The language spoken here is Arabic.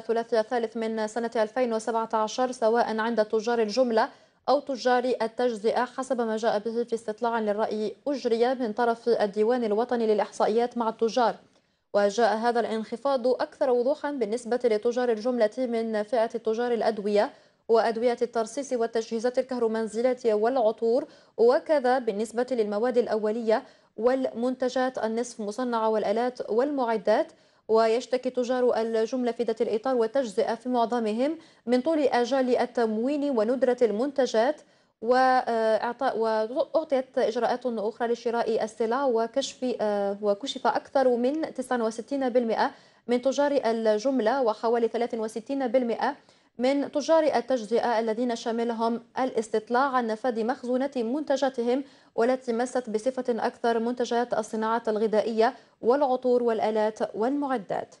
الثلاثي الثالث من سنة 2017 سواء عند تجار الجملة أو تجار التجزئة حسب ما جاء به في استطلاع للرأي أجري من طرف الديوان الوطني للإحصائيات مع التجار وجاء هذا الانخفاض أكثر وضوحا بالنسبة لتجار الجملة من فئة تجار الأدوية وأدوية الترسيس والتجهيزات الكهرومنزلية والعطور وكذا بالنسبة للمواد الأولية والمنتجات النصف مصنعة والآلات والمعدات ويشتكي تجار الجملة في ذات الإطار والتجزئة في معظمهم من طول آجال التموين وندرة المنتجات وأعطاء وأعطيت إجراءات أخرى لشراء السلع وكشف وكشف أكثر من 69% من تجار الجملة وحوالي 63% من تجار التجزئة الذين شملهم الاستطلاع عن نفاذ مخزونة منتجاتهم والتي مست بصفة أكثر منتجات الصناعات الغذائية والعطور والآلات والمعدات